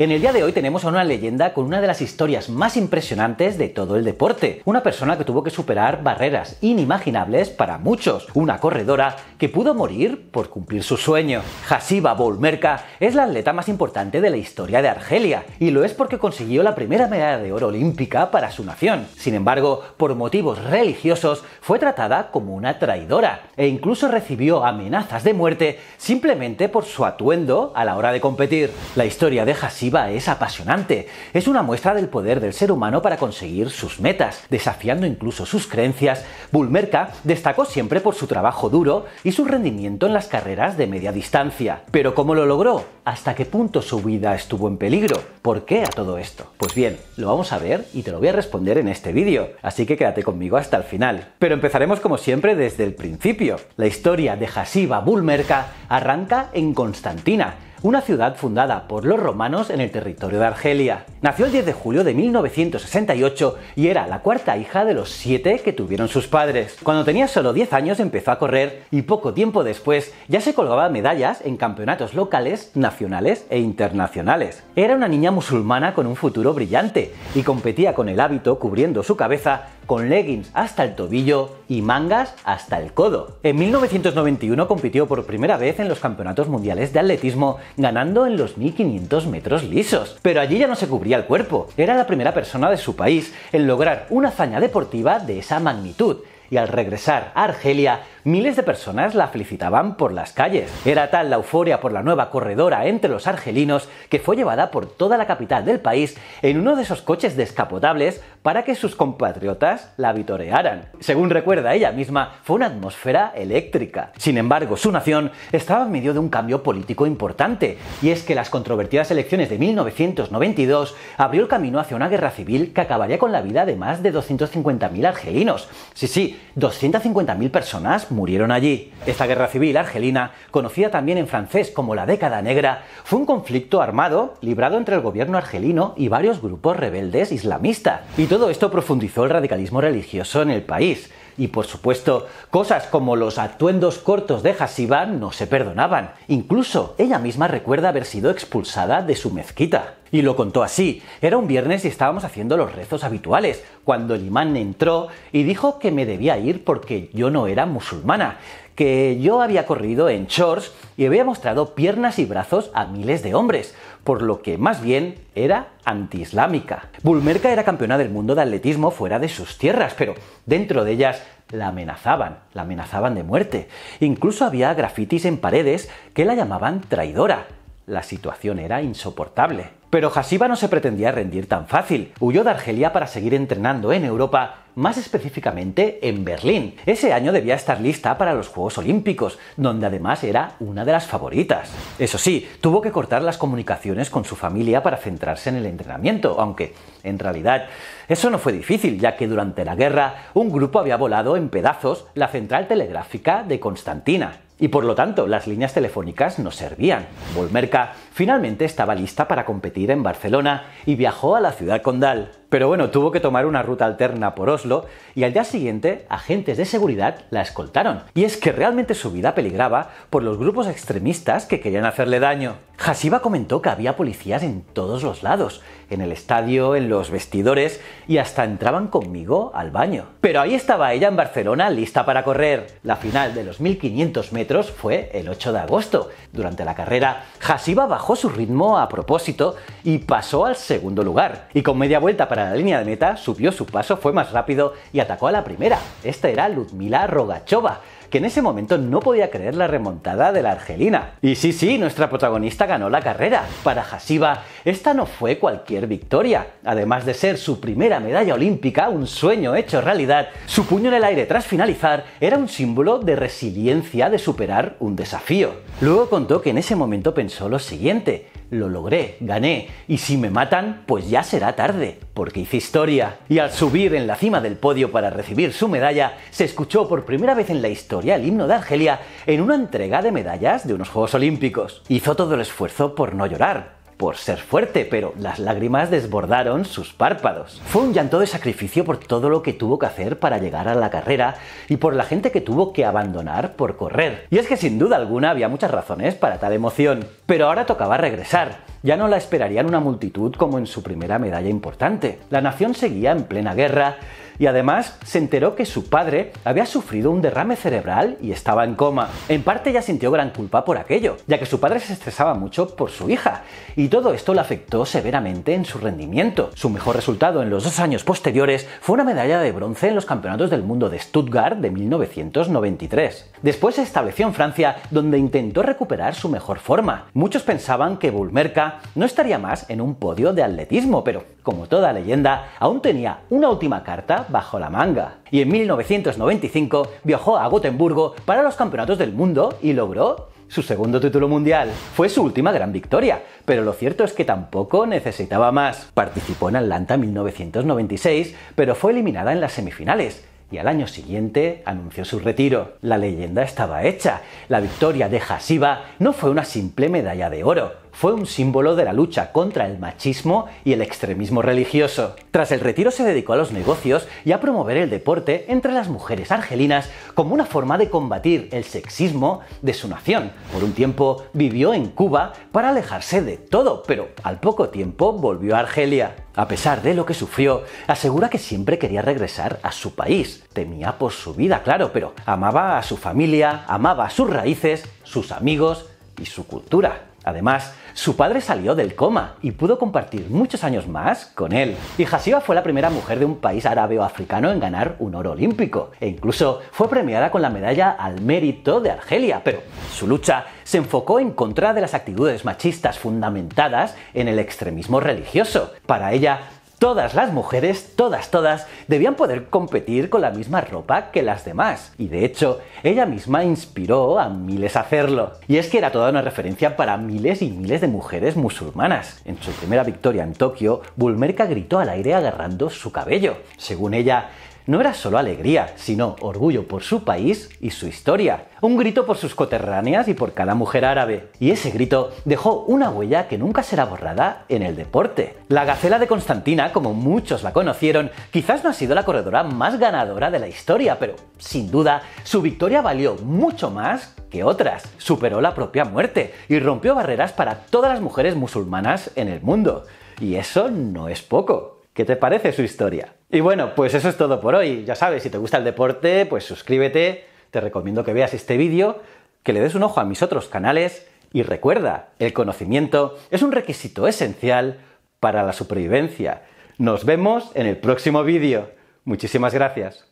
En el día de hoy tenemos a una leyenda con una de las historias más impresionantes de todo el deporte. Una persona que tuvo que superar barreras inimaginables para muchos. Una corredora que pudo morir por cumplir su sueño. Hasiba Boulmerka es la atleta más importante de la historia de Argelia y lo es porque consiguió la primera medalla de oro olímpica para su nación. Sin embargo, por motivos religiosos fue tratada como una traidora e incluso recibió amenazas de muerte simplemente por su atuendo a la hora de competir. La historia de Hasiba es apasionante. Es una muestra del poder del ser humano para conseguir sus metas, desafiando incluso sus creencias. Bulmerka destacó siempre por su trabajo duro y su rendimiento en las carreras de media distancia. Pero ¿cómo lo logró? ¿Hasta qué punto su vida estuvo en peligro? ¿Por qué a todo esto? Pues bien, lo vamos a ver y te lo voy a responder en este vídeo, así que quédate conmigo hasta el final. Pero empezaremos como siempre desde el principio. La historia de Hasiba Bulmerka arranca en Constantina, una ciudad fundada por los romanos en el territorio de Argelia. Nació el 10 de julio de 1968 y era la cuarta hija de los siete que tuvieron sus padres. Cuando tenía solo 10 años empezó a correr y poco tiempo después ya se colgaba medallas en campeonatos locales, nacionales e internacionales. Era una niña musulmana con un futuro brillante y competía con el hábito cubriendo su cabeza con leggings hasta el tobillo y mangas hasta el codo. En 1991 compitió por primera vez en los campeonatos mundiales de atletismo ganando en los 1500 metros lisos. Pero allí ya no se cubría el cuerpo, era la primera persona de su país en lograr una hazaña deportiva de esa magnitud y al regresar a Argelia, miles de personas la felicitaban por las calles. Era tal la euforia por la nueva corredora entre los argelinos que fue llevada por toda la capital del país en uno de esos coches descapotables para que sus compatriotas la vitorearan. Según recuerda ella misma, fue una atmósfera eléctrica. Sin embargo, su nación estaba en medio de un cambio político importante, y es que las controvertidas elecciones de 1992 abrió el camino hacia una guerra civil que acabaría con la vida de más de 250.000 argelinos. Sí, sí, 250.000 personas murieron allí. Esta guerra civil argelina, conocida también en francés como la década negra, fue un conflicto armado librado entre el gobierno argelino y varios grupos rebeldes islamistas. Y todo esto profundizó el radicalismo religioso en el país. Y por supuesto, cosas como los atuendos cortos de Hasiban no se perdonaban. Incluso ella misma recuerda haber sido expulsada de su mezquita. Y lo contó así. Era un viernes y estábamos haciendo los rezos habituales, cuando el imán entró y dijo que me debía ir porque yo no era musulmana, que yo había corrido en shorts y había mostrado piernas y brazos a miles de hombres, por lo que más bien era antiislámica. Bulmerka era campeona del mundo de atletismo fuera de sus tierras, pero dentro de ellas la amenazaban, la amenazaban de muerte. Incluso había grafitis en paredes que la llamaban traidora. La situación era insoportable. Pero Hasiba no se pretendía rendir tan fácil. Huyó de Argelia para seguir entrenando en Europa, más específicamente en Berlín. Ese año debía estar lista para los Juegos Olímpicos, donde además era una de las favoritas. Eso sí, tuvo que cortar las comunicaciones con su familia para centrarse en el entrenamiento, aunque, en realidad, eso no fue difícil, ya que durante la guerra un grupo había volado en pedazos la central telegráfica de Constantina y por lo tanto las líneas telefónicas no servían. Volmerca finalmente estaba lista para competir en Barcelona y viajó a la ciudad condal. Pero bueno, tuvo que tomar una ruta alterna por Oslo y al día siguiente agentes de seguridad la escoltaron. Y es que realmente su vida peligraba por los grupos extremistas que querían hacerle daño. Hasiba comentó que había policías en todos los lados, en el estadio, en los vestidores y hasta entraban conmigo al baño. Pero ahí estaba ella en Barcelona lista para correr. La final de los 1500 metros fue el 8 de agosto. Durante la carrera, Hasiba bajó su ritmo a propósito y pasó al segundo lugar. Y con media vuelta para para la línea de meta, subió su paso, fue más rápido y atacó a la primera. Esta era Ludmila Rogachova, que en ese momento no podía creer la remontada de la argelina. Y sí, sí, nuestra protagonista ganó la carrera. Para Hasiba, esta no fue cualquier victoria. Además de ser su primera medalla olímpica, un sueño hecho realidad, su puño en el aire tras finalizar era un símbolo de resiliencia de superar un desafío. Luego contó que en ese momento pensó lo siguiente lo logré, gané, y si me matan, pues ya será tarde, porque hice historia. Y al subir en la cima del podio para recibir su medalla, se escuchó por primera vez en la historia el himno de Argelia en una entrega de medallas de unos Juegos Olímpicos. Hizo todo el esfuerzo por no llorar, por ser fuerte, pero las lágrimas desbordaron sus párpados. Fue un llanto de sacrificio por todo lo que tuvo que hacer para llegar a la carrera y por la gente que tuvo que abandonar por correr. Y es que sin duda alguna había muchas razones para tal emoción, pero ahora tocaba regresar ya no la esperarían una multitud como en su primera medalla importante. La nación seguía en plena guerra y además se enteró que su padre había sufrido un derrame cerebral y estaba en coma. En parte ya sintió gran culpa por aquello, ya que su padre se estresaba mucho por su hija, y todo esto le afectó severamente en su rendimiento. Su mejor resultado en los dos años posteriores fue una medalla de bronce en los Campeonatos del Mundo de Stuttgart de 1993. Después se estableció en Francia, donde intentó recuperar su mejor forma. Muchos pensaban que Bulmerka no estaría más en un podio de atletismo, pero como toda leyenda, aún tenía una última carta bajo la manga. Y en 1995 viajó a Gotemburgo para los Campeonatos del Mundo y logró su segundo título mundial. Fue su última gran victoria, pero lo cierto es que tampoco necesitaba más. Participó en Atlanta 1996, pero fue eliminada en las semifinales. Y al año siguiente anunció su retiro. La leyenda estaba hecha. La victoria de Hasiba no fue una simple medalla de oro, fue un símbolo de la lucha contra el machismo y el extremismo religioso. Tras el retiro se dedicó a los negocios y a promover el deporte entre las mujeres argelinas como una forma de combatir el sexismo de su nación. Por un tiempo vivió en Cuba para alejarse de todo, pero al poco tiempo volvió a Argelia. A pesar de lo que sufrió, asegura que siempre quería regresar a su país. Temía por su vida, claro, pero amaba a su familia, amaba sus raíces, sus amigos y su cultura. Además, su padre salió del coma y pudo compartir muchos años más con él. Y Hasiba fue la primera mujer de un país árabe o africano en ganar un oro olímpico, e incluso fue premiada con la medalla al mérito de Argelia, pero su lucha se enfocó en contra de las actitudes machistas fundamentadas en el extremismo religioso. Para ella, Todas las mujeres, todas, todas, debían poder competir con la misma ropa que las demás. Y de hecho, ella misma inspiró a miles a hacerlo. Y es que era toda una referencia para miles y miles de mujeres musulmanas. En su primera victoria en Tokio, Bulmerka gritó al aire agarrando su cabello. Según ella, no era solo alegría, sino orgullo por su país y su historia, un grito por sus coterráneas y por cada mujer árabe. Y ese grito dejó una huella que nunca será borrada en el deporte. La Gacela de Constantina, como muchos la conocieron, quizás no ha sido la corredora más ganadora de la historia, pero sin duda su victoria valió mucho más que otras. Superó la propia muerte y rompió barreras para todas las mujeres musulmanas en el mundo. Y eso no es poco. ¿Qué te parece su historia? Y bueno, pues eso es todo por hoy. Ya sabes, si te gusta el deporte, pues suscríbete, te recomiendo que veas este vídeo, que le des un ojo a mis otros canales y recuerda, el conocimiento es un requisito esencial para la supervivencia. Nos vemos en el próximo vídeo. Muchísimas gracias.